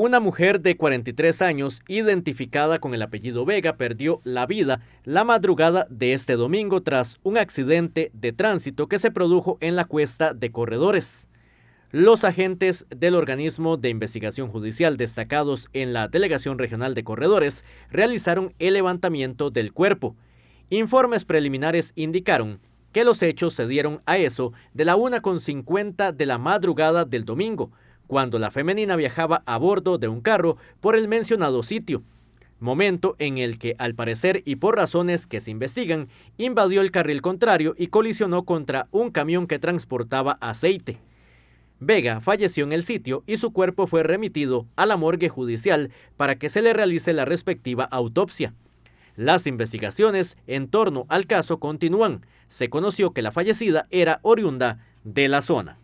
Una mujer de 43 años, identificada con el apellido Vega, perdió la vida la madrugada de este domingo tras un accidente de tránsito que se produjo en la cuesta de Corredores. Los agentes del organismo de investigación judicial destacados en la Delegación Regional de Corredores realizaron el levantamiento del cuerpo. Informes preliminares indicaron que los hechos se dieron a eso de la 1.50 de la madrugada del domingo, cuando la femenina viajaba a bordo de un carro por el mencionado sitio, momento en el que al parecer y por razones que se investigan, invadió el carril contrario y colisionó contra un camión que transportaba aceite. Vega falleció en el sitio y su cuerpo fue remitido a la morgue judicial para que se le realice la respectiva autopsia. Las investigaciones en torno al caso continúan. Se conoció que la fallecida era oriunda de la zona.